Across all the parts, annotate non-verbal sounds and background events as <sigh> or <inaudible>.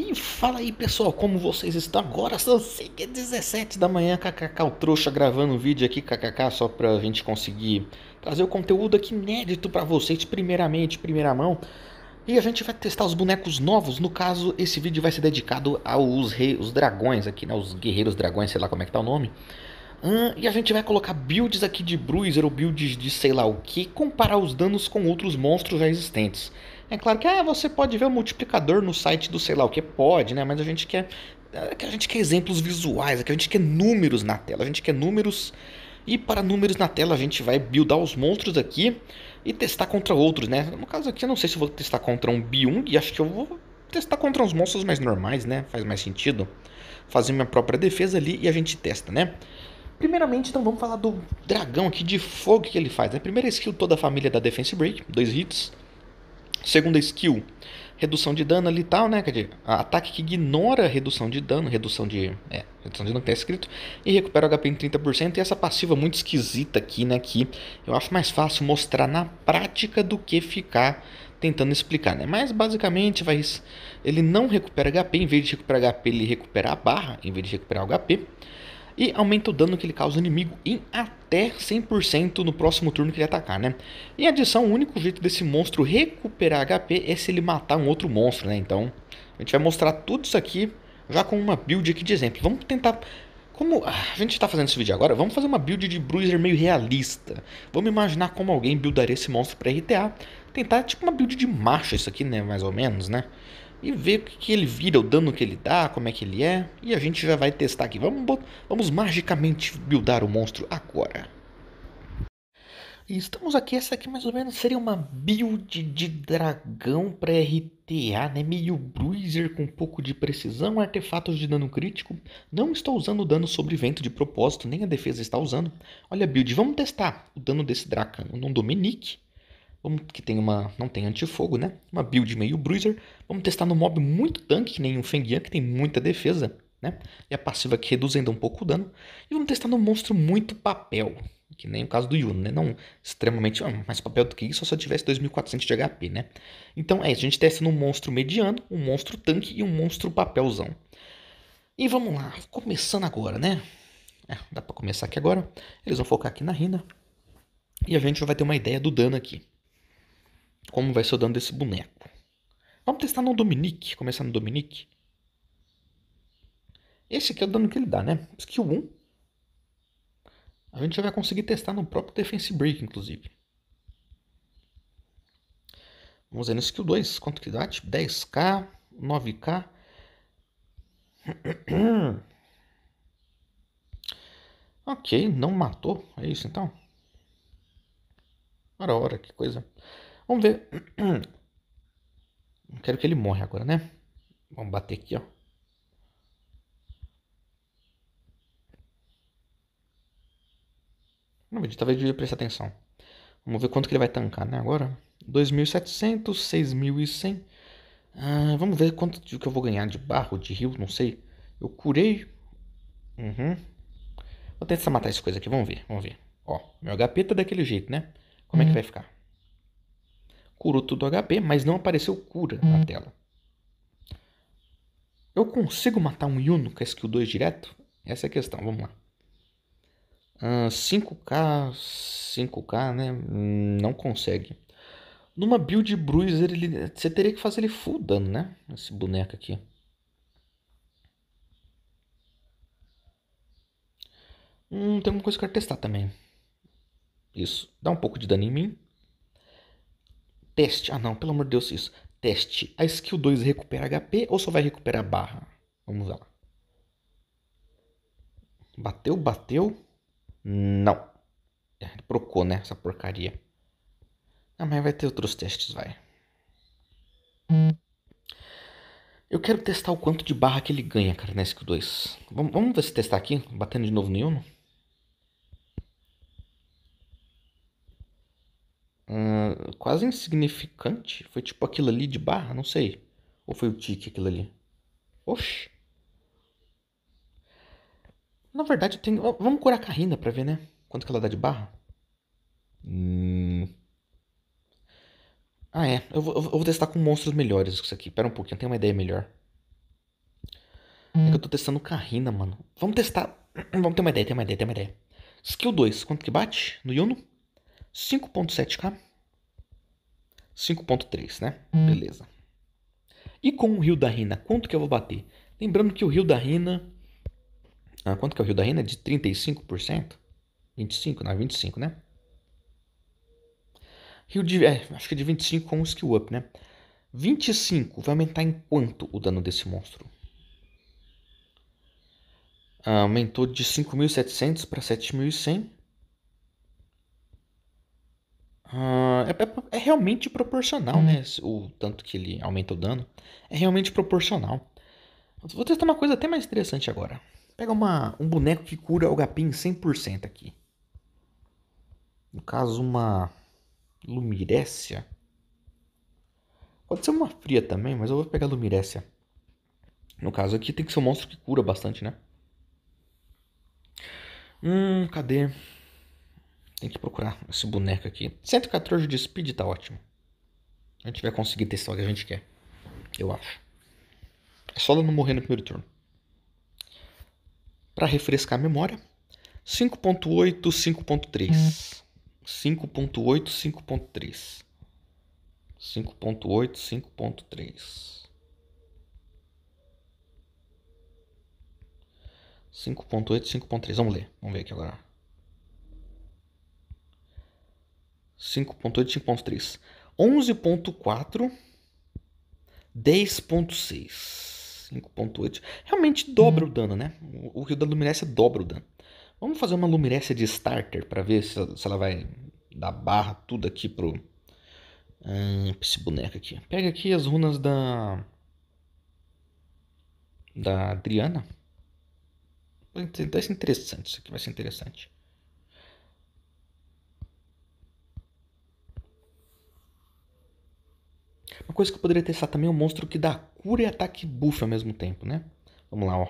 E fala aí pessoal, como vocês estão agora? São 17 da manhã, kkk, o trouxa gravando um vídeo aqui, kkk, só pra gente conseguir trazer o conteúdo aqui inédito para vocês, primeiramente, primeira mão. E a gente vai testar os bonecos novos, no caso, esse vídeo vai ser dedicado aos rei, os dragões aqui, né, os guerreiros dragões, sei lá como é que tá o nome. Hum, e a gente vai colocar builds aqui de Bruiser ou builds de sei lá o que, comparar os danos com outros monstros já existentes. É claro que ah, você pode ver o multiplicador no site do sei lá o que pode, né? Mas a gente quer é a gente quer exemplos visuais, é a gente quer números na tela, a gente quer números e para números na tela a gente vai buildar os monstros aqui e testar contra outros, né? No caso aqui eu não sei se eu vou testar contra um Byung e acho que eu vou testar contra uns monstros mais normais, né? Faz mais sentido fazer minha própria defesa ali e a gente testa, né? Primeiramente, então vamos falar do dragão aqui de fogo que ele faz, né? Primeira skill toda a família da Defense Break, dois hits. Segunda skill, redução de dano letal, né? Quer dizer, ataque que ignora redução de dano, redução de. É, redução de dano que tá escrito, e recupera o HP em 30%. E essa passiva muito esquisita aqui, né? Que eu acho mais fácil mostrar na prática do que ficar tentando explicar, né? Mas basicamente vai, ele não recupera HP, em vez de recuperar HP, ele recupera a barra, em vez de recuperar o HP e aumenta o dano que ele causa ao inimigo em até 100% no próximo turno que ele atacar, né? Em adição, o único jeito desse monstro recuperar HP é se ele matar um outro monstro, né? Então, a gente vai mostrar tudo isso aqui já com uma build aqui de exemplo. Vamos tentar como a gente está fazendo esse vídeo agora, vamos fazer uma build de Bruiser meio realista. Vamos imaginar como alguém buildaria esse monstro para RTA. Tentar tipo uma build de macho isso aqui, né? Mais ou menos, né? e ver o que, que ele vira, o dano que ele dá, como é que ele é. E a gente já vai testar aqui. Vamos, vamos magicamente buildar o monstro agora. E estamos aqui, essa aqui mais ou menos seria uma build de dragão para RTA, né? Meio bruiser com um pouco de precisão, artefatos de dano crítico. Não estou usando o dano sobre vento de propósito, nem a defesa está usando. Olha a build, vamos testar o dano desse dragão no Dominique. Vamos que tem uma. Não tem antifogo, né? Uma build meio bruiser. Vamos testar no mob muito tanque, que nem um Feng Yang, que tem muita defesa, né? E a passiva que reduz ainda um pouco o dano. E vamos testar no monstro muito papel. Que nem o caso do Yuno, né? Não extremamente. Ah, mais papel do que isso, só se eu tivesse 2400 de HP, né? Então é isso. A gente testa no monstro mediano, um monstro tanque e um monstro papelzão. E vamos lá. Começando agora, né? É, dá pra começar aqui agora. Eles vão focar aqui na Rina. E a gente já vai ter uma ideia do dano aqui como vai dano esse boneco. Vamos testar no Dominique, começar no Dominique. Esse aqui é o dano que ele dá, né? Skill 1. A gente já vai conseguir testar no próprio Defense Break, inclusive. Vamos ver no skill 2, quanto que dá? Tipo 10k, 9k. <clears throat> ok, não matou. É isso então? Ora, ora, que coisa. Vamos ver. Não <clears throat> quero que ele morra agora, né? Vamos bater aqui, ó. Não, vídeo talvez devia prestar atenção. Vamos ver quanto que ele vai tancar, né? Agora, 2.700, 6.100. Ah, vamos ver quanto que eu vou ganhar de barro, de rio, não sei. Eu curei. Uhum. Vou tentar matar essa coisa aqui, vamos ver, vamos ver. Ó, meu HP tá daquele jeito, né? Como uhum. é que uhum. vai ficar? curou tudo o HP, mas não apareceu cura na uhum. tela. Eu consigo matar um Yuno com a skill 2 direto? Essa é a questão, vamos lá. Uh, 5k, 5k, né? Não consegue. Numa build Bruiser, ele, você teria que fazer ele full dano, né? Esse boneco aqui. Hum, tem alguma coisa que eu quero testar também. Isso. Dá um pouco de dano em mim. Teste. Ah, não, pelo amor de Deus, isso. Teste. A skill 2 recupera HP ou só vai recuperar barra? Vamos lá. Bateu, bateu. Não. É, ele procou, né? Essa porcaria. Ah, mas vai ter outros testes, vai. Eu quero testar o quanto de barra que ele ganha, cara, na skill 2. Vamos, vamos ver se testar aqui, batendo de novo nenhum. quase insignificante. Foi tipo aquilo ali de barra, não sei. Ou foi o tique aquilo ali? Oxi. Na verdade, eu tenho. Vamos curar a carrina pra ver, né? Quanto que ela dá de barra? Hum... Ah, é. Eu vou, eu vou testar com monstros melhores isso aqui. Pera um pouquinho, eu tenho uma ideia melhor. É que eu tô testando carrina, mano. Vamos testar. <clears throat> Vamos ter uma ideia, tem uma ideia, tem uma ideia. Skill 2, quanto que bate no Yuno? 5.7K? 5.3, né? Beleza. E com o Rio da Rina, quanto que eu vou bater? Lembrando que o Rio da Rina... Ah, quanto que é o Rio da Rina? É de 35%? 25, não, 25, é né? Rio de... É, acho que é de 25 com o skill up, né? 25 vai aumentar em quanto o dano desse monstro? Ah, aumentou de 5.700 para 7.100. Ah, é, é, é, realmente proporcional, hum. né? O tanto que ele aumenta o dano. É realmente proporcional. Vou testar uma coisa até mais interessante agora. Pega uma, um boneco que cura o Gapim 100% aqui. No caso, uma Lumirécia. Pode ser uma fria também, mas eu vou pegar Lumirécia. No caso aqui tem que ser um monstro que cura bastante, né? Hum, cadê? Tem que procurar esse boneco aqui. 114 de speed tá ótimo. A gente vai conseguir testar o que a gente quer. Eu acho. É só ela não morrer no primeiro turno. Pra refrescar a memória, 5.8, 5.3. 5.8, 5.3. 5.8, 5.3. 5.8, 5.3. Vamos ler. Vamos ver aqui agora. 5.8, 5.3. 11.4, 10.6, 5.8. Realmente dobra o dano, né? O Rio da Luminécia dobra o dano. Vamos fazer uma Luminécia de starter para ver se ela, se ela vai dar barra tudo aqui pro hum, esse boneco aqui. Pega aqui as runas da da Adriana. Vai ser interessante, isso aqui vai ser interessante. Uma coisa que eu poderia testar também é um monstro que dá cura e ataque buff ao mesmo tempo, né? Vamos lá, ó.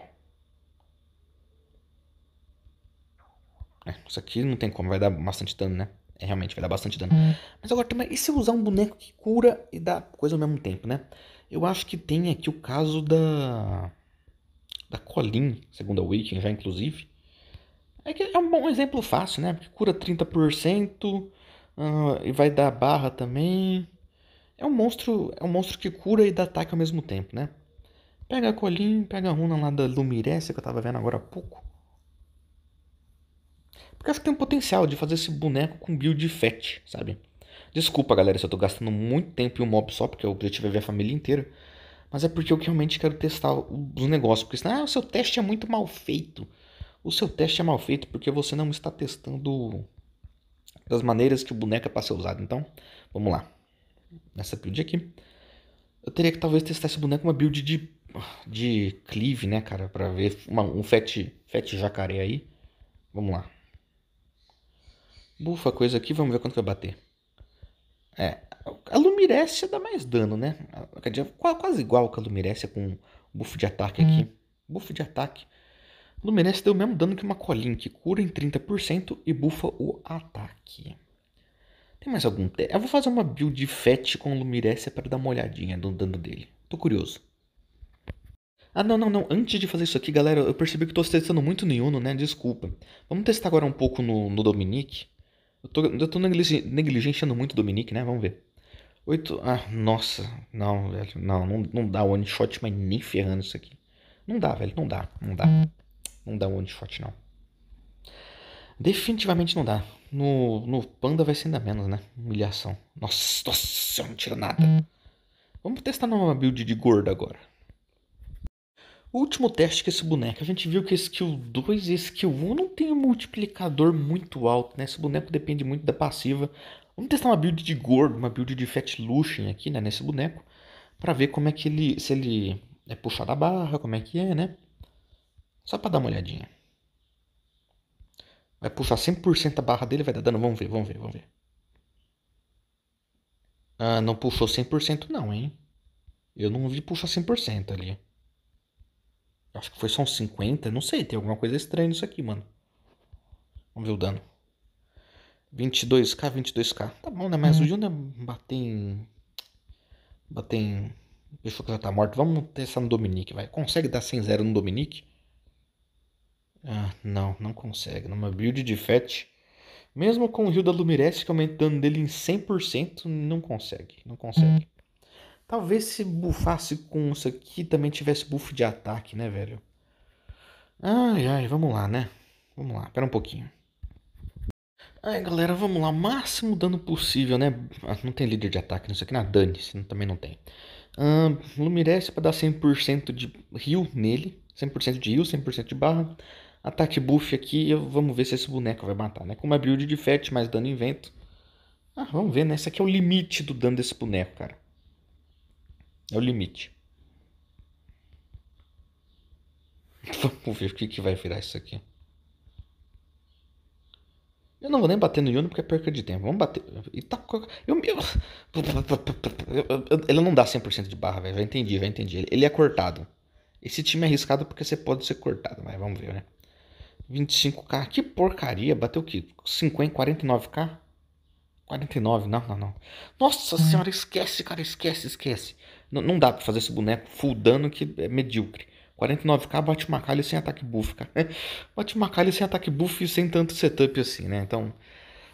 É, isso aqui não tem como, vai dar bastante dano, né? É, realmente, vai dar bastante dano. Hum. Mas agora também, e se eu usar um boneco que cura e dá coisa ao mesmo tempo, né? Eu acho que tem aqui o caso da. Da Colin, segundo a Waking já inclusive. É que é um bom exemplo fácil, né? Porque cura 30%. Uh, ah, e vai dar barra também. É um monstro, é um monstro que cura e dá ataque ao mesmo tempo, né? Pega a Colin, pega a runa lá da Lumiresce que eu tava vendo agora há pouco. Porque acho que tem um potencial de fazer esse boneco com build fat, sabe? Desculpa, galera, se eu tô gastando muito tempo em um mob só, porque o objetivo é ver a família inteira. Mas é porque eu realmente quero testar os negócios. Porque senão, ah, o seu teste é muito mal feito. O seu teste é mal feito porque você não está testando das maneiras que o boneco é para ser usado. Então, vamos lá nessa build aqui. Eu teria que talvez testar esse boneco uma build de, de cleave, né, cara? Pra ver uma, um fat, fat jacaré aí. Vamos lá. Bufa a coisa aqui, vamos ver quanto vai bater. É, a Lumirescia dá mais dano, né? Quase igual que a Lumirescia com o buff de ataque aqui. Hum. Buff de ataque. Luminescia deu o mesmo dano que uma colinha, que cura em 30% e bufa o ataque. Tem mais algum? Eu vou fazer uma build de fat com Lumirescia é para dar uma olhadinha no dano dele. Tô curioso. Ah, não, não, não. Antes de fazer isso aqui, galera, eu percebi que eu tô testando muito no Yuno, né? Desculpa. Vamos testar agora um pouco no, no Dominique. Eu tô, eu tô negligenciando muito o Dominique, né? Vamos ver. 8. Ah, nossa. Não, velho. Não, não, não dá one shot, mas nem ferrando isso aqui. Não dá, velho. Não dá. Não dá. Não dá one shot, não. Definitivamente não dá. No, no Panda vai ser ainda menos, né? Humilhação. Nossa, nossa, não tira nada. Hum. Vamos testar numa build de gorda agora. O último teste com esse boneco, a gente viu que skill 2 e skill 1 não tem um multiplicador muito alto, né? Esse boneco depende muito da passiva. Vamos testar uma build de gordo, uma build de fat luxing aqui, né? Nesse boneco. para ver como é que ele... Se ele é puxado da barra, como é que é, né? Só para dar uma olhadinha. Vai puxar 100% a barra dele, vai dar dano. Vamos ver, vamos ver, vamos ver. Ah, não puxou 100% não, hein? Eu não vi puxar 100% ali. Acho que foi só uns 50, não sei. Tem alguma coisa estranha nisso aqui, mano. Vamos ver o dano. 22k, 22k. Tá bom, né? Mas hum. o Junior é bate em... Bate em... Deixa que já tá morto. Vamos testar no Dominique, vai. Consegue dar 100 0 no Dominique? Ah, não, não consegue. Numa build de Fetch, mesmo com o Rio da Lumiresc aumentando dele em 100%, não consegue. Não consegue. Hum. Talvez se bufasse com isso aqui também tivesse buff de ataque, né, velho? Ai, ai, vamos lá, né? Vamos lá, pera um pouquinho. Ai, galera, vamos lá. Máximo dano possível, né? Ah, não tem líder de ataque nisso aqui, na dane-se, também não tem. Um, Lumiresc para dar 100% de rio nele. 100% de rio, 100% de barra. Ataque buff aqui, vamos ver se esse boneco vai matar, né? Com uma é build de fat, mais dano em vento. Ah, vamos ver, né? Esse aqui é o limite do dano desse boneco, cara. É o limite. <laughs> Vamos ver o que, que vai virar isso aqui. Eu não vou nem bater no Yuno porque é perca de tempo. Vamos bater. E tá. Eu, eu, eu, <laughs> ele não dá 100% de barra, velho. Já entendi, já entendi. Ele, ele é cortado. Esse time é arriscado porque você pode ser cortado, mas vamos ver, né? 25k. Que porcaria. Bateu o quê? 50, 49k? 49, não, não, não. Nossa hum. senhora, esquece, cara, esquece, esquece. N não dá pra fazer esse boneco full dano que é medíocre. 49k bate uma calha sem ataque buff, cara. <laughs> bate uma calha sem ataque buff e sem tanto setup assim, né? Então,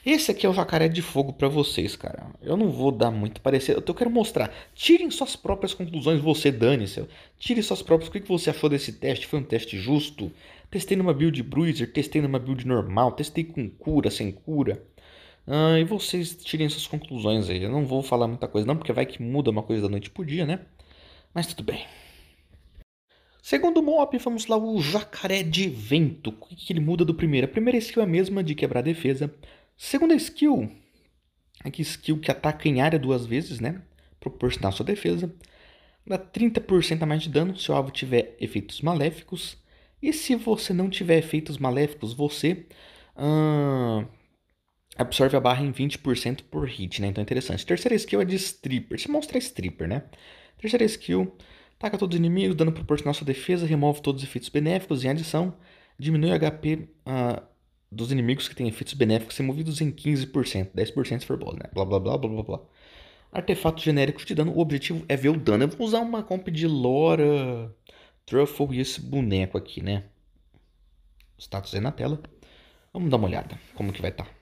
esse aqui é o jacaré de fogo para vocês, cara. Eu não vou dar muito parecer. Eu quero mostrar. Tirem suas próprias conclusões, você, dane-se. Tire suas próprias. O que você achou desse teste? Foi um teste justo? Testei numa build bruiser, testei numa build normal, testei com cura, sem cura. Ah, e vocês tirem suas conclusões aí. Eu não vou falar muita coisa não, porque vai que muda uma coisa da noite pro dia, né? Mas tudo bem. Segundo mob, vamos lá, o Jacaré de Vento. O que ele muda do primeiro? A primeira skill é a mesma de quebrar a defesa. Segunda skill, é que skill que ataca em área duas vezes, né? Proporcionar sua defesa. Dá 30% a mais de dano se o alvo tiver efeitos maléficos. E se você não tiver efeitos maléficos, você absorve a barra em 20% por hit, né? Então é interessante. Terceira skill é de stripper. Se mostra stripper, né? Terceira skill, ataca todos os inimigos, dano proporcional à sua defesa, remove todos os efeitos benéficos em adição, diminui o HP uh, ah, dos inimigos que têm efeitos benéficos removidos em 15%, 10% se for boss, né? Blá blá blá blá blá blá. Artefatos genéricos de dano, o objetivo é ver o dano. Eu vou usar uma comp de Lora Truffle e esse boneco aqui, né? Tá status aí na tela. Vamos dar uma olhada como que vai estar. Tá.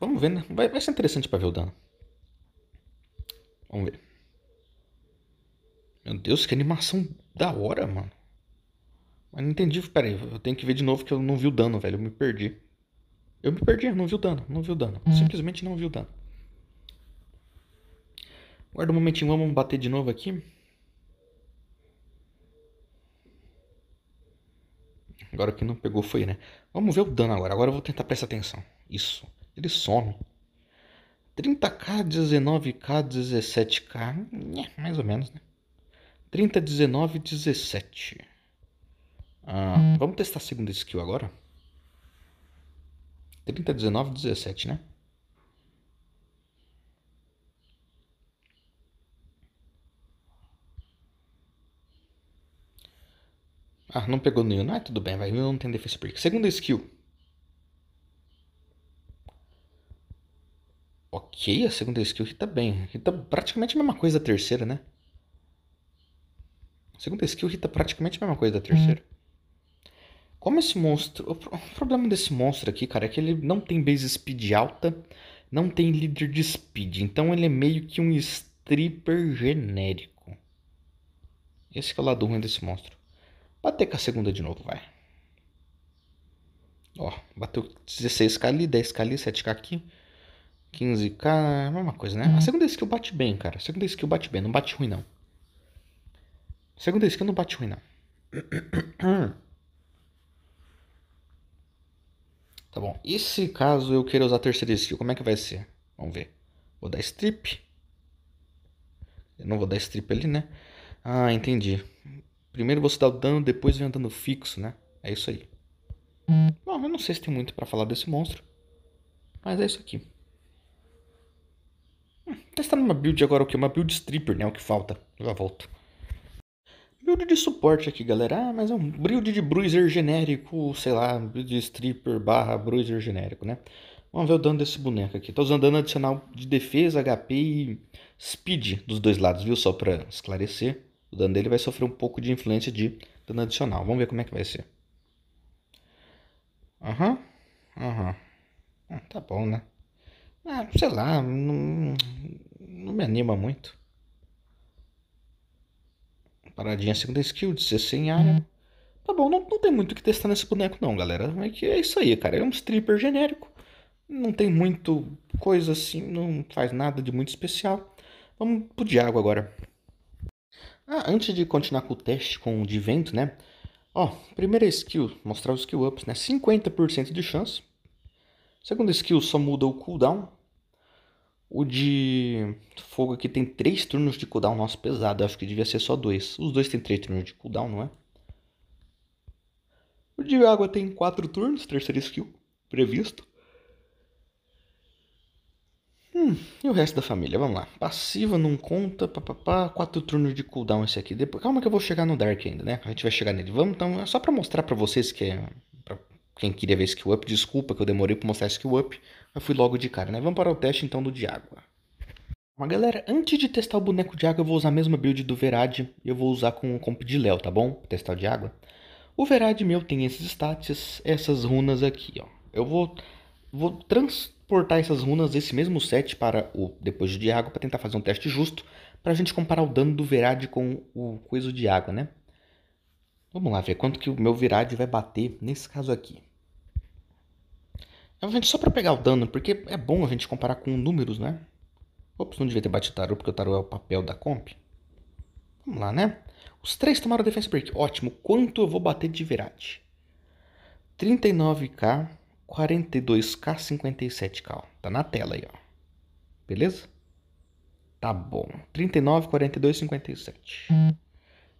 Vamos ver, né? Vai, vai ser interessante para ver o dano. Vamos ver. Meu Deus, que animação da hora, mano. Mas não entendi. Pera aí, eu tenho que ver de novo que eu não vi o dano, velho. Eu me perdi. Eu me perdi, não vi o dano, não vi o dano. Uhum. Simplesmente não vi o dano. Guarda um momentinho, vamos bater de novo aqui. Agora que não pegou foi, né? Vamos ver o dano agora. Agora eu vou tentar prestar atenção. Isso. Ele some. 30k, 19k, 17k. É, mais ou menos, né? 30, 19, 17. Ah, hum. Vamos testar a segunda skill agora? 30, 19, 17, né? Ah, não pegou nenhum. Não, ah, tudo bem, vai. Não tem defesa break. Segunda skill. Ok, a segunda skill irrita bem. Irrita praticamente a mesma coisa da terceira, né? A segunda skill irrita praticamente a mesma coisa da terceira. Hum. Como esse monstro. O problema desse monstro aqui, cara, é que ele não tem base speed alta, não tem líder de speed. Então ele é meio que um stripper genérico. Esse que é o lado ruim desse monstro. Bater com a segunda de novo, vai. Ó, bateu 16k ali, 10k ali, 7k aqui. 15k, mesma coisa, né? A uhum. segunda skill bate bem, cara. A segunda skill bate bem, não bate ruim, não. A segunda skill não bate ruim, não. <clears throat> Tá bom. E se caso eu queira usar a terceira skill, como é que vai ser? Vamos ver. Vou dar strip. Eu não vou dar strip ali, né? Ah, entendi. Primeiro você dá o dano, depois vem o dano fixo, né? É isso aí. Bom, eu não sei se tem muito para falar desse monstro. Mas é isso aqui. Hum, testar uma build agora o que? Uma build stripper, né? O que falta. Já volto. Build de suporte aqui, galera. Ah, mas é um build de bruiser genérico, sei lá, build de stripper barra bruiser genérico, né? Vamos ver o dano desse boneco aqui. Tá usando dano adicional de defesa, HP e speed dos dois lados, viu? Só para esclarecer. O dano dele vai sofrer um pouco de influência de dano adicional. Vamos ver como é que vai ser. Aham. Uhum. Aham. Uhum. Ah, tá bom, né? Ah, sei lá, não, não me anima muito. Paradinha segunda skill, de CC em área. Uhum. Tá bom, não, não tem muito o que testar nesse boneco não, galera. É que é isso aí, cara. é um stripper genérico. Não tem muito coisa assim, não faz nada de muito especial. Vamos pro Diago agora. Ah, antes de continuar com o teste com o de vento, né? Ó, primeira skill, mostrar os skill ups, né? 50% de chance. Segunda skill só muda o cooldown, o de fogo aqui tem três turnos de cooldown. Nossa, pesado. acho que devia ser só dois. Os dois têm três turnos de cooldown, não é? O de água tem quatro turnos. Terceira skill. Previsto. Hum, e o resto da família? Vamos lá. Passiva não conta. Papapá. Quatro turnos de cooldown esse aqui. Depois, calma que eu vou chegar no Dark ainda, né? A gente vai chegar nele. Vamos então. É só pra mostrar pra vocês que é. Pra quem queria ver skill up. Desculpa que eu demorei pra mostrar skill up. Eu fui logo de cara, né? Vamos para o teste então do de água. Mas galera, antes de testar o boneco de água, eu vou usar a mesma build do Verad. Eu vou usar com o comp de Léo, tá bom? Pra testar o de água. O Verad meu tem esses stats, essas runas aqui, ó. Eu vou, vou transportar essas runas desse mesmo set para o depois de água para tentar fazer um teste justo para a gente comparar o dano do Verad com o coiso de água, né? Vamos lá ver quanto que o meu Verad vai bater nesse caso aqui. Novamente, é, só para pegar o dano, porque é bom a gente comparar com números, né? Ops, não devia ter batido tarô, porque o tarô é o papel da comp. Vamos lá, né? Os três tomaram defense break. Ótimo. Quanto eu vou bater de virate? 39k, 42k, 57k. Tá na tela aí, ó. Beleza? Tá bom. 39, 42, 57.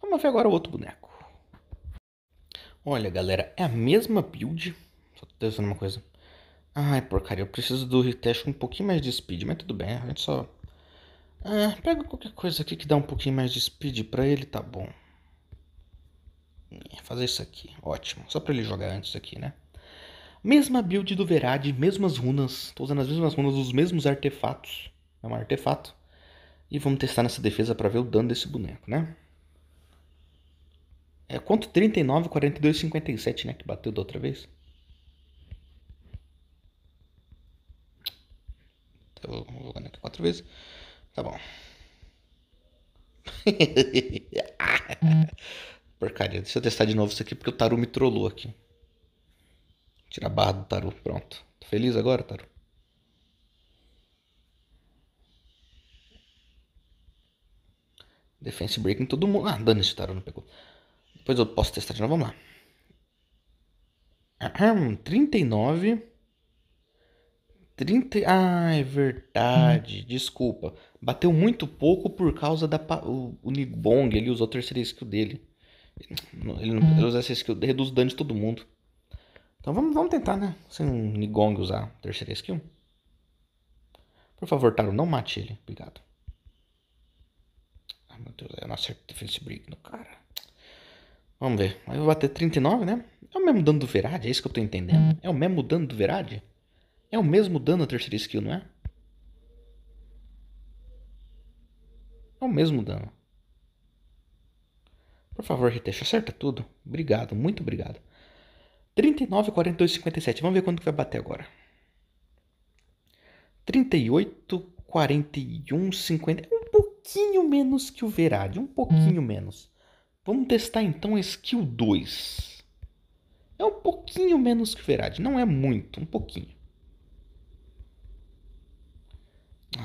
Vamos ver agora o outro boneco. Olha, galera, é a mesma build. Só tô testando uma coisa. Ai, porcaria, eu preciso do reteste com um pouquinho mais de speed, mas tudo bem, a gente só. Ah, pega qualquer coisa aqui que dá um pouquinho mais de speed pra ele, tá bom. É, fazer isso aqui, ótimo. Só pra ele jogar antes aqui, né? Mesma build do Verade, mesmas runas. Tô usando as mesmas runas, os mesmos artefatos. É um artefato. E vamos testar nessa defesa pra ver o dano desse boneco, né? É quanto? 39, 42, 57, né? Que bateu da outra vez. Vou jogando aqui quatro vezes. Tá bom. <laughs> Porcaria, deixa eu testar de novo isso aqui porque o Taru me trollou aqui. Tira a barra do Taru, pronto. Tô tá feliz agora, Taru? Defense breaking todo mundo. Ah, dane esse Taru não pegou. Depois eu posso testar de novo, vamos lá. Aham, 39. 30. Ah, é verdade. Hum. Desculpa. Bateu muito pouco por causa da. O, o Nibong, ele usou a terceira skill dele. Ele, não, hum. ele usa essa skill, reduz o dano de todo mundo. Então vamos, vamos tentar, né? Sem o Nigong usar a terceira skill. Por favor, Taro, não mate ele. Obrigado. Ai, ah, meu Deus, eu é não acerto defense break no cara. Vamos ver. Aí eu vou bater 39, né? É o mesmo dano do Verade, é isso que eu tô entendendo. Hum. É o mesmo dano do Verade? É o mesmo dano a terceira skill, não é? É o mesmo dano. Por favor, Ritesh, acerta tudo. Obrigado, muito obrigado. 39, 42, 57. Vamos ver quanto que vai bater agora. 38, 41, 50. Um pouquinho menos que o Verade, um pouquinho menos. Vamos testar então a skill 2. É um pouquinho menos que o Verade, não é muito, um pouquinho.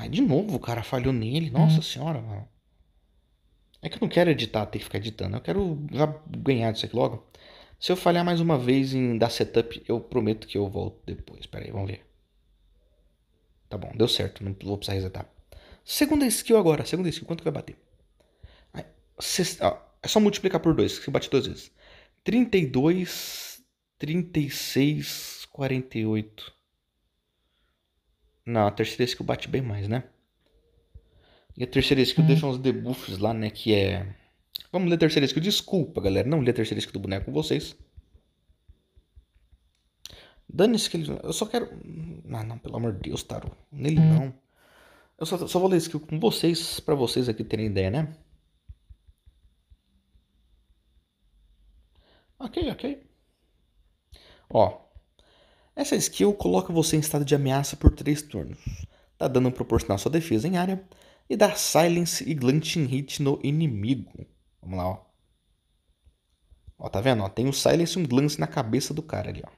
de novo o cara falhou nele. Nossa hum. senhora, mano. É que eu não quero editar, ter que ficar editando. Eu quero já ganhar disso aqui logo. Se eu falhar mais uma vez em dar setup, eu prometo que eu volto depois. Pera aí, vamos ver. Tá bom, deu certo. Não vou precisar resetar. Segunda skill agora. Segunda skill, quanto que vai bater? Sexta, ó, é só multiplicar por 2, que bate duas vezes. 32, 36, 48. Não, a terceira é skill bate bem mais, né? E a terceira skill hum. deixa uns debuffs lá, né? Que é. Vamos ler a terceira é skill. Desculpa, galera. Não li a terceira é skill do boneco com vocês. Dane-se que ele. Eu só quero. Ah, não, pelo amor de Deus, Taro. Nele não. Eu só, só vou ler skill com vocês, pra vocês aqui terem ideia, né? Ok, ok. Ó, essa skill coloca você em estado de ameaça por 3 turnos, dá dano proporcional à sua defesa em área e dá Silence e Glancing Hit no inimigo. Vamos lá, ó. Ó, tá vendo? Ó, tem o Silence e um Glance na cabeça do cara ali, ó.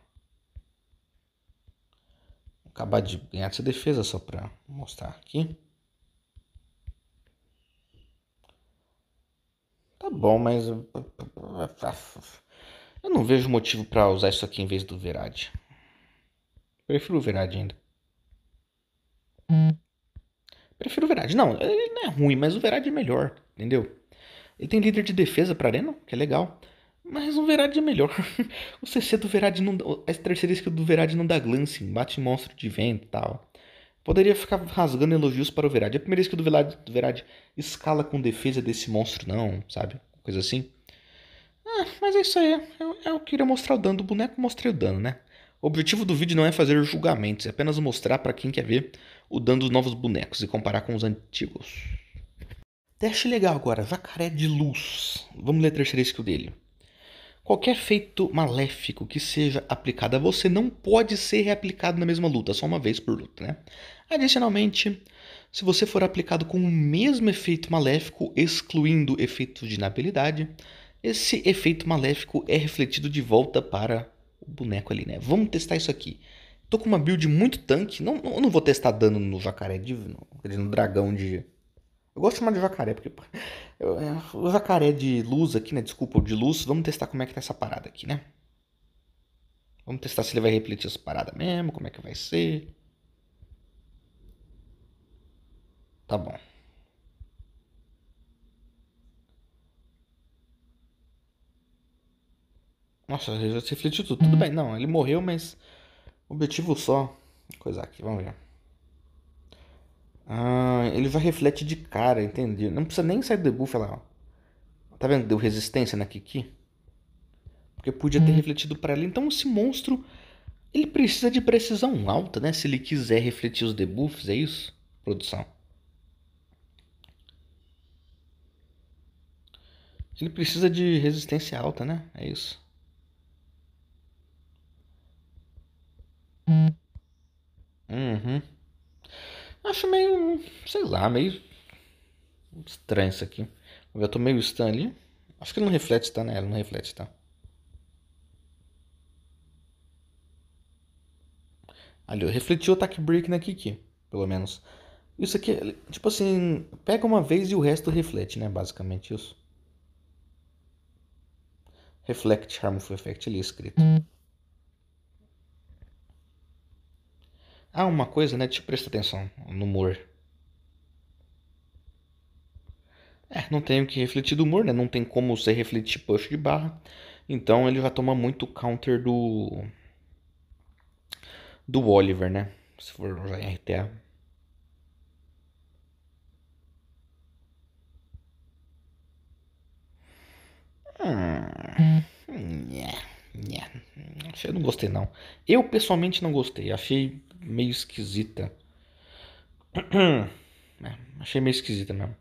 Vou acabar de ganhar essa defesa só pra mostrar aqui. Tá bom, mas... Eu não vejo motivo para usar isso aqui em vez do Verade. Prefiro o Verade ainda. Prefiro o Verade. Não, ele não é ruim, mas o Verade é melhor, entendeu? Ele tem líder de defesa pra arena, que é legal. Mas o Verade é melhor. <laughs> o CC do Verade não. A terceira skill do Verade não dá glancing, bate monstro de vento e tal. Poderia ficar rasgando elogios para o Verade. É a primeira skill do Verade, do Verade escala com defesa desse monstro, não, sabe? Coisa assim. Ah, mas é isso aí. É, é eu, eu queria mostrar o dano do boneco, mostrei o dano, né? O objetivo do vídeo não é fazer julgamentos, é apenas mostrar para quem quer ver o dano dos novos bonecos e comparar com os antigos. Teste legal agora, jacaré de luz. Vamos ler a terceira skill dele. Qualquer efeito maléfico que seja aplicado a você não pode ser reaplicado na mesma luta, só uma vez por luta, né? Adicionalmente, se você for aplicado com o mesmo efeito maléfico, excluindo efeitos de inabilidade, esse efeito maléfico é refletido de volta para boneco ali, né? Vamos testar isso aqui. Tô com uma build muito tanque. Não, não, não vou testar dano no jacaré de. No, no dragão de. Eu gosto de chamar de jacaré, porque. Eu, é, o jacaré de luz aqui, né? Desculpa, o de luz. Vamos testar como é que tá essa parada aqui, né? Vamos testar se ele vai repetir essa parada mesmo, como é que vai ser. Tá bom. Nossa, já se refletiu tudo. Tudo bem, não. Ele morreu, mas. Objetivo só. Coisa aqui, vamos ver. Ah, ele vai reflete de cara, entendi. Não precisa nem sair do debuff lá, ó. Tá vendo? Deu resistência na Kiki. Porque podia ter hum. refletido para ele. Então esse monstro. Ele precisa de precisão alta, né? Se ele quiser refletir os debuffs, é isso? Produção. Ele precisa de resistência alta, né? É isso. Uhum. Acho meio. sei lá, meio. estranho isso aqui. Eu tô meio stun ali. Acho que não reflete, tá? Né? Ela não reflete, tá? Ali, Refletiu o attack break na Kiki, pelo menos. Isso aqui, tipo assim, pega uma vez e o resto reflete, né? Basicamente isso. Reflect Harmful Effect ali escrito. Ah, uma coisa, né? eu presta atenção no humor. É, não tem o que refletir do humor, né? Não tem como você refletir push de barra. Então ele já toma muito counter do. Do Oliver, né? Se for em RTA. Ah, hum. hum. Yeah. É, achei, eu não gostei não. Eu pessoalmente não gostei. Achei meio esquisita. <clears throat> É, achei meio esquisita mesmo.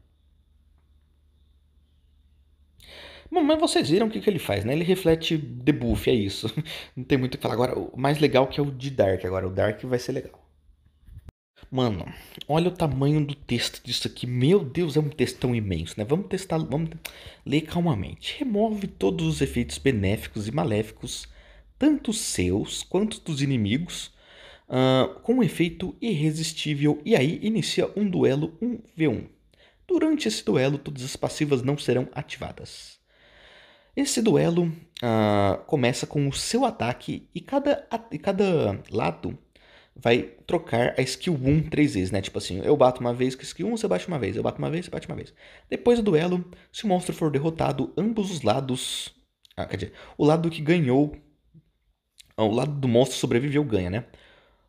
Bom, mas vocês viram o que, que ele faz, né? Ele reflete debuff, é isso. <laughs> Não tem muito o que falar. Agora, o mais legal que é o de Dark agora. O Dark vai ser legal. Mano, olha o tamanho do texto disso aqui. Meu Deus, é um textão imenso, né? Vamos testar, vamos ler calmamente. Remove todos os efeitos benéficos e maléficos, tanto seus quanto dos inimigos, uh, com um efeito irresistível. E aí inicia um duelo 1v1. Durante esse duelo, todas as passivas não serão ativadas. Esse duelo uh, começa com o seu ataque e cada, e cada lado vai trocar a skill 1 três vezes, né? Tipo assim, eu bato uma vez com a skill 1, você bate uma vez, eu bato uma vez, você bate uma vez. Depois do duelo, se o monstro for derrotado, ambos os lados. Ah, quer dizer, o lado que ganhou. Ah, o lado do monstro sobreviveu ganha, né?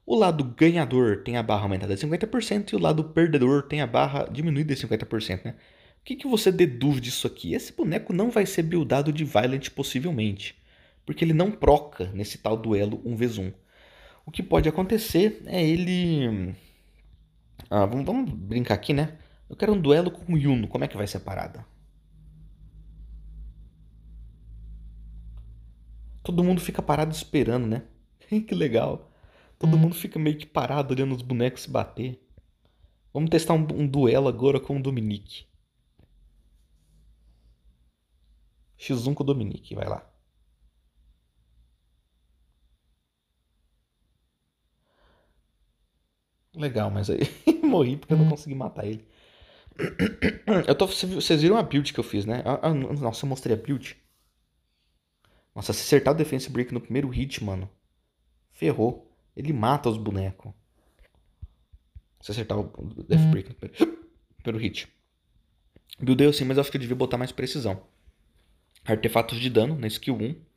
O lado ganhador tem a barra aumentada de 50% e o lado perdedor tem a barra diminuída de 50%, né? O que, que você deduz disso aqui? Esse boneco não vai ser buildado de Violent possivelmente, porque ele não proca nesse tal duelo 1v1 o que pode acontecer é ele. Ah, vamos, vamos, brincar aqui, né? Eu quero um duelo com o Yuno. Como é que vai ser a parada? Todo mundo fica parado esperando, né? <laughs> que legal. Todo mundo fica meio que parado olhando os bonecos se bater. Vamos testar um, um duelo agora com o Dominique. X1 com o Dominique, vai lá. Legal, mas aí <laughs> morri porque eu não hum. consegui matar ele. Eu tô, vocês viram a build que eu fiz, né? Ah, ah, nossa, eu mostrei a build. Nossa, se acertar o defense break no primeiro hit, mano. Ferrou. Ele mata os bonecos. Se acertar o death hum. break no <gasps> primeiro hit. Buildei assim, mas acho que eu devia botar mais precisão. Artefatos de dano na né? skill 1.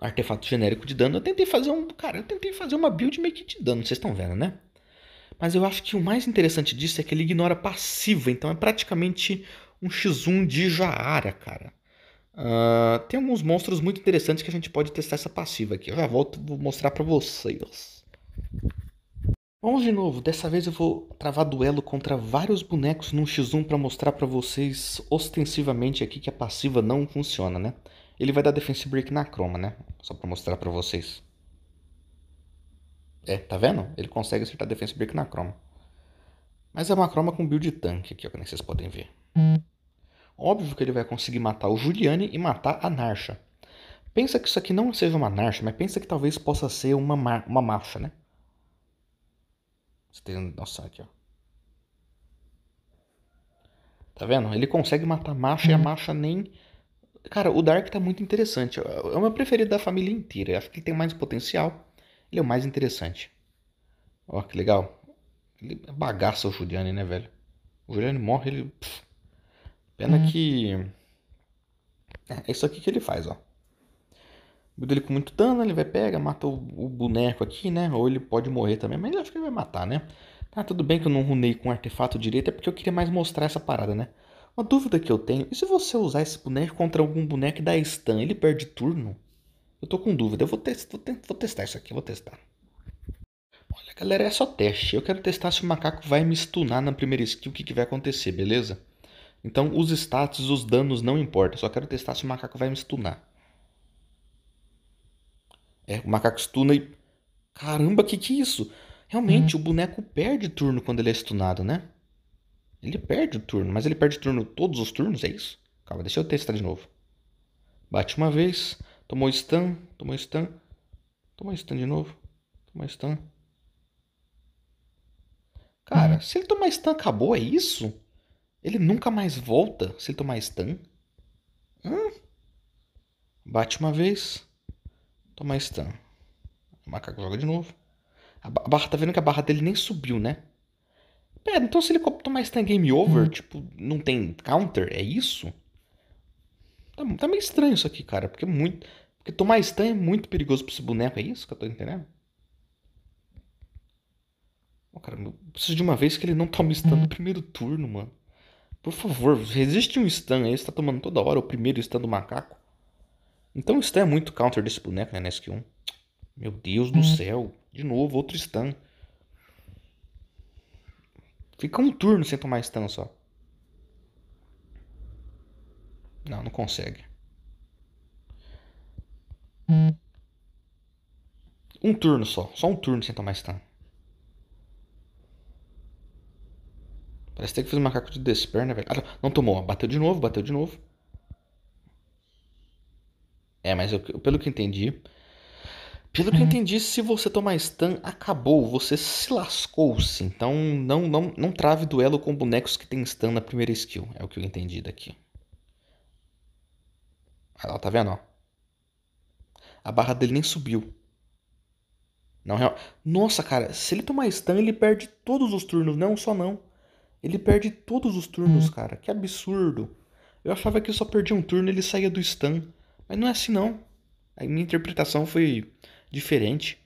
artefato genérico de dano. Eu tentei fazer um. Cara, eu tentei fazer uma build meio que de dano, vocês estão vendo, né? Mas eu acho que o mais interessante disso é que ele ignora passiva, então é praticamente um X1 de Jaara, cara. Uh, tem alguns monstros muito interessantes que a gente pode testar essa passiva aqui. Eu já volto vou mostrar para vocês. Vamos de novo. Dessa vez eu vou travar duelo contra vários bonecos num X1 para mostrar para vocês ostensivamente aqui que a passiva não funciona, né? Ele vai dar defense break na croma, né? Só para mostrar para vocês. É, tá vendo? Ele consegue acertar defense break na croma. Mas é uma croma com build tanque aqui, ó, que vocês podem ver. Óbvio que ele vai conseguir matar o Juliane e matar a Narsha. Pensa que isso aqui não seja uma Narsha, mas pensa que talvez possa ser uma, uma marcha, né? Você tem noção aqui, ó. Tá vendo? Ele consegue matar a marcha e a uhum. marcha nem Cara, o Dark tá muito interessante. É, é o meu preferido da família inteira. Eu acho que tem mais potencial. Ele é o mais interessante. Ó, que legal. Ele é bagaça o Juliane, né, velho? O Juliane morre, ele. Pff. Pena uhum. que. É, é isso aqui que ele faz, ó. Buda ele com muito dano, ele vai, pega, mata o, o, boneco aqui, né? Ou ele pode morrer também, mas eu acho que ele vai matar, né? Tá, tudo bem que eu não runei com o artefato direito, é porque eu queria mais mostrar essa parada, né? Uma dúvida que eu tenho, e se você usar esse boneco contra algum boneco da Stan, ele perde turno? Eu tô com dúvida, eu vou, vou, vou testar isso aqui, vou testar. Olha, galera, é só teste. Eu quero testar se o macaco vai me stunar na primeira skill, o que, que vai acontecer, beleza? Então, os status, os danos, não importa. Só quero testar se o macaco vai me stunar. É, o macaco stuna e... Caramba, que que é isso? Realmente, hum. o boneco perde turno quando ele é stunado, né? Ele perde o turno, mas ele perde o turno todos os turnos, é isso? Calma, deixa eu testar de novo. Bate uma vez, tomou stun, tomou stun, tomou stun de novo, tomou stun. Cara, uhum. se ele tomar stun, acabou, é isso? Ele nunca mais volta se ele tomar stun? Hã? Bate uma vez, toma stun. O macaco joga de novo. A barra, tá vendo que a barra dele nem subiu, né? É, então se ele tomar stun game over, hum. tipo, não tem counter? É isso? Tá, tá, meio estranho isso aqui, cara. Porque é muito. Porque tomar stun é muito perigoso pra esse boneco, é isso que eu tô entendendo? Oh, cara, eu preciso de uma vez que ele não tome stun no hum. primeiro turno, mano. Por favor, resiste um stun aí, você tá tomando toda hora o primeiro stun do macaco. Então o stun é muito counter desse boneco, né, na 1 Meu Deus do hum. céu. De novo, outro stun. Fica um turno sem tomar stun só. Não, não consegue. Um turno só. Só um turno sem tomar stun. Parece ter que fez um macaco de né velho. Ah, tá. não tomou. Bateu de novo, bateu de novo. É, mas eu, pelo que entendi, pelo que eu uhum. entendi, se você tomar stun, acabou, você se lascou-se. Então não, não, não trave duelo com bonecos que tem stun na primeira skill. É o que eu entendi daqui. Olha lá, tá vendo? Ó? A barra dele nem subiu. Não, real... Nossa, cara, se ele tomar stun, ele perde todos os turnos. Não, só não. Ele perde todos os turnos, uhum. cara. Que absurdo. Eu achava que eu só perdia um turno e ele saía do stun. Mas não é assim, não. A minha interpretação foi diferente.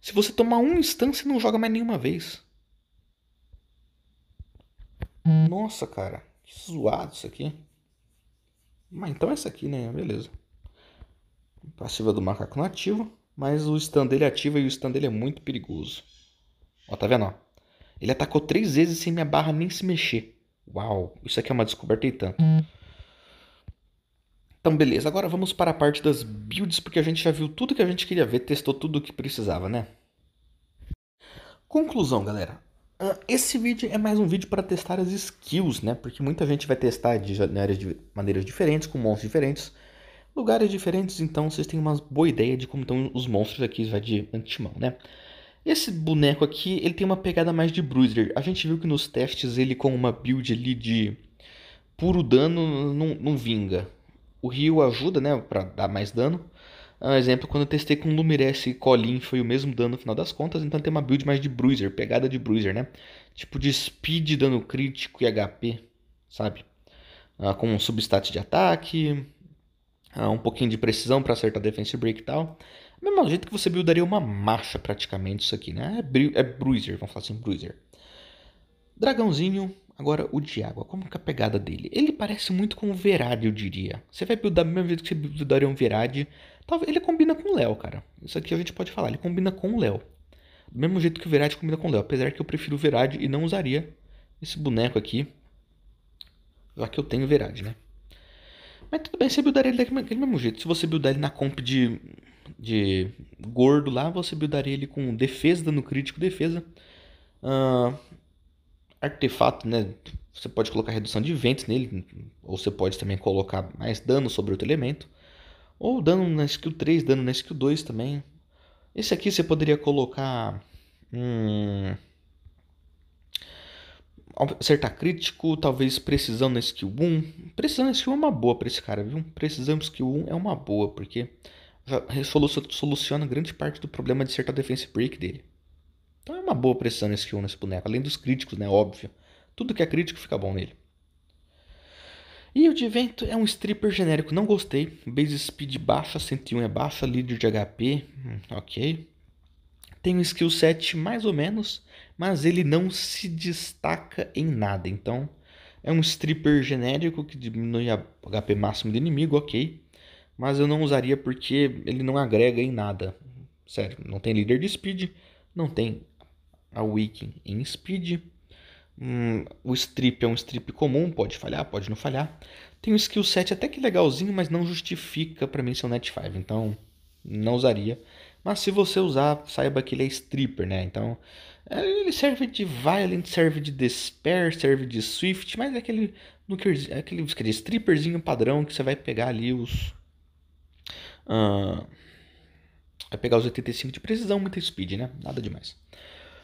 Se você tomar um instância, não joga mais nenhuma vez. Nossa, cara. Que zoado isso aqui. Mas então é essa aqui, né? Beleza. Passiva do macaco não ativa. Mas o stand dele ativa e o stand dele é muito perigoso. Ó, tá vendo? Ó? Ele atacou três vezes sem minha barra nem se mexer. Uau, isso aqui é uma descoberta e tanto. Então, beleza. Agora vamos para a parte das builds, porque a gente já viu tudo que a gente queria ver, testou tudo o que precisava, né? Conclusão, galera. Ah, esse vídeo é mais um vídeo para testar as skills, né? Porque muita gente vai testar de maneiras diferentes, com monstros diferentes, lugares diferentes, então vocês têm uma boa ideia de como estão os monstros aqui já de antemão, né? Esse boneco aqui, ele tem uma pegada mais de bruiser. A gente viu que nos testes ele com uma build ali de puro dano não, não vinga. O Rio ajuda, né, para dar mais dano. Ah, um exemplo, quando eu testei com Lumiresce e Colin, foi o mesmo dano no final das contas, então tem uma build mais de Bruiser, pegada de Bruiser, né? Tipo de Speed, dano crítico e HP, sabe? Ah, com um substat de ataque, ah, um pouquinho de precisão para acertar defense break e tal. Do mesmo jeito que você buildaria uma marcha praticamente isso aqui, né? É, bru é Bruiser, vamos falar assim, Bruiser. Dragãozinho, Agora, o Diágua, como que é a pegada dele? Ele parece muito com o Verade, eu diria. Você vai buildar, mesmo jeito que você buildaria um Verade, talvez ele combina com o Léo, cara. Isso aqui a gente pode falar, ele combina com o Léo. Do mesmo jeito que o Verade combina com o Léo, apesar que eu prefiro o Verade e não usaria esse boneco aqui. Já que eu tenho o Verade, né? Mas tudo bem, você buildaria ele daquele mesmo jeito. Se você buildar ele na comp de, de gordo lá, você buildaria ele com defesa, dando crítico, defesa. Uh, artefato, né? Você pode colocar redução de ventos nele, ou você pode também colocar mais dano sobre outro elemento. Ou dano na skill 3, dano na skill 2 também. Esse aqui você poderia colocar. Hum, acertar crítico, talvez precisão na skill 1. Precisão na skill 1 é uma boa para esse cara, viu? Precisão na skill 1 é uma boa, porque já soluciona grande parte do problema de acertar defense break dele. Então é uma boa pressão nesse skill nesse boneco, além dos críticos, né? Óbvio. Tudo que é crítico fica bom nele. E o Divento é um stripper genérico, não gostei. Base speed baixa, 101 é baixa, líder de HP, hum, ok. Tem um skill set mais ou menos, mas ele não se destaca em nada. Então é um stripper genérico que diminui o HP máximo do inimigo, ok. Mas eu não usaria porque ele não agrega em nada. Sério, não tem líder de speed, não tem a Wiki em Speed. Hum, o strip é um strip comum, pode falhar, pode não falhar. Tem um skill set até que legalzinho, mas não justifica para mim ser um net 5, então não usaria. Mas se você usar, saiba que ele é stripper, né? Então, é, ele serve de Violent, serve de Despair, serve de Swift, mas é aquele, no, é aquele, aquele stripperzinho padrão que você vai pegar ali os... Uh, vai pegar os 85 de precisão, muita speed, né? Nada demais.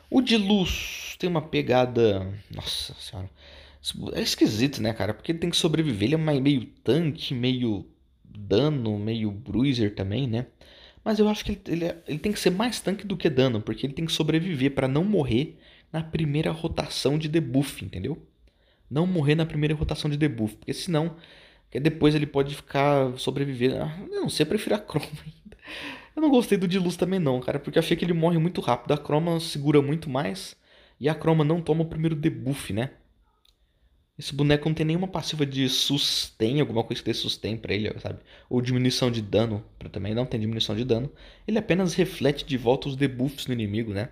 O de luz tem uma pegada. Nossa senhora. É esquisito, né, cara? Porque ele tem que sobreviver. Ele é meio tanque, meio dano, meio bruiser também, né? Mas eu acho que ele, ele, é, ele tem que ser mais tanque do que dano, porque ele tem que sobreviver para não morrer na primeira rotação de debuff, entendeu? Não morrer na primeira rotação de debuff, porque senão depois ele pode ficar sobreviver. Ah, eu não você prefere a Chrome. <laughs> ainda. Eu não gostei do de luz também não, cara, porque achei que ele morre muito rápido. A Chroma segura muito mais e a Chroma não toma o primeiro debuff, né? Esse boneco não tem nenhuma passiva de sustain, alguma coisa que dê sustain pra ele, sabe? Ou diminuição de dano, pra também não tem diminuição de dano. Ele apenas reflete de volta os debuffs do inimigo, né?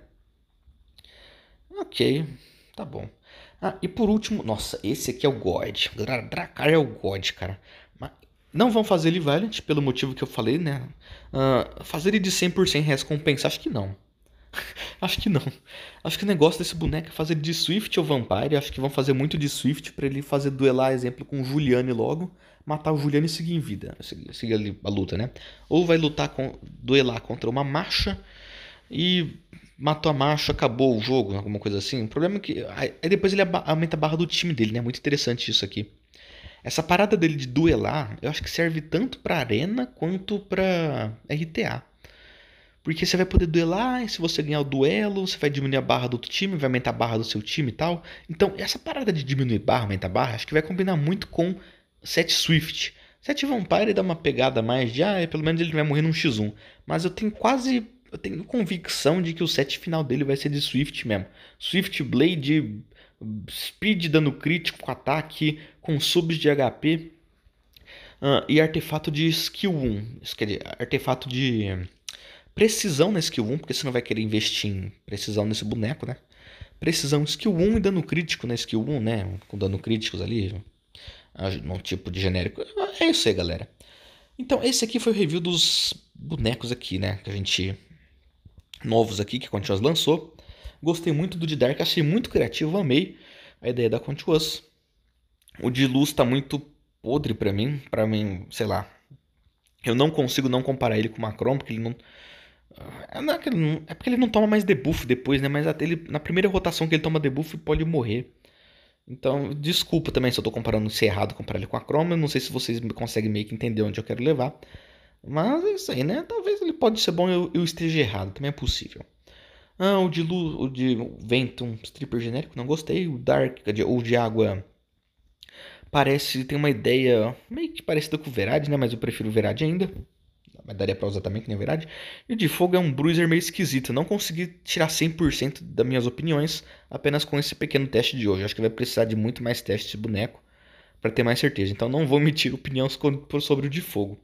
Ok, tá bom. Ah, e por último, nossa, esse aqui é o God. Dracar é o God, cara. Não vão fazer ele Valiant, pelo motivo que eu falei, né? Uh, fazer ele de 100% recompensa, acho que não. <laughs> acho que não. Acho que o negócio desse boneco é fazer de Swift ou Vampire. Acho que vão fazer muito de Swift para ele fazer duelar, exemplo, com o Juliane logo. Matar o Juliane e seguir em vida. Né? Seguir ali a luta, né? Ou vai lutar, com, duelar contra uma marcha e matou a marcha, acabou o jogo, alguma coisa assim. O problema é que. Aí depois ele aumenta a barra do time dele, né? Muito interessante isso aqui. Essa parada dele de duelar, eu acho que serve tanto para arena quanto para RTA. Porque você vai poder duelar, e se você ganhar o duelo, você vai diminuir a barra do outro time, vai aumentar a barra do seu time e tal. Então, essa parada de diminuir barra, aumentar barra, acho que vai combinar muito com Set Swift. Set Vampire dá uma pegada mais de, ah, é, pelo menos ele vai morrer num X1. Mas eu tenho quase, eu tenho convicção de que o set final dele vai ser de Swift mesmo. Swift Blade, Speed dando crítico, ataque, com subs de HP uh, ah, e artefato de skill 1. Isso quer dizer, artefato de eh, precisão na né, skill 1, porque você não vai querer investir em precisão nesse boneco, né? Precisão skill 1 e dano crítico na né? skill 1, né? Com dano críticos ali, ah, um tipo de genérico. É isso aí, galera. Então, esse aqui foi o review dos bonecos aqui, né? Que a gente. Novos aqui que a Continuous lançou. Gostei muito do Dark, achei muito criativo, amei a ideia da Continuous. O de luz tá muito podre para mim, para mim, sei lá. Eu não consigo não comparar ele com o Macron, porque ele não ah, é, é, porque ele não toma mais debuff depois, né? Mas ele, na primeira rotação que ele toma debuff, pode morrer. Então, desculpa também se eu tô comparando isso é errado, comparar ele com a Chrome. Eu não sei se vocês conseguem meio que entender onde eu quero levar. Mas é isso aí, né? Talvez ele pode ser bom e eu, eu, esteja errado. Também é possível. Ah, o de luz, o de vento, um stripper genérico, não gostei. O Dark, ou de água parece, tem uma ideia meio que parecida com o Verade, né? Mas eu prefiro o Verade ainda. Mas daria pra usar também, que nem o Verade. E o de fogo é um bruiser meio esquisito. Eu não consegui tirar 100% das minhas opiniões apenas com esse pequeno teste de hoje. acho que vai precisar de muito mais testes de boneco para ter mais certeza. Então não vou emitir opiniões sobre o de fogo.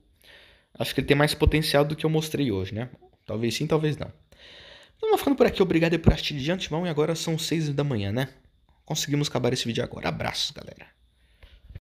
Acho que ele tem mais potencial do que eu mostrei hoje, né? Talvez sim, talvez não. Então, ficando por aqui. Obrigado por assistir de antemão. E agora são 6 da manhã, né? Conseguimos acabar esse vídeo agora. Abraços, galera.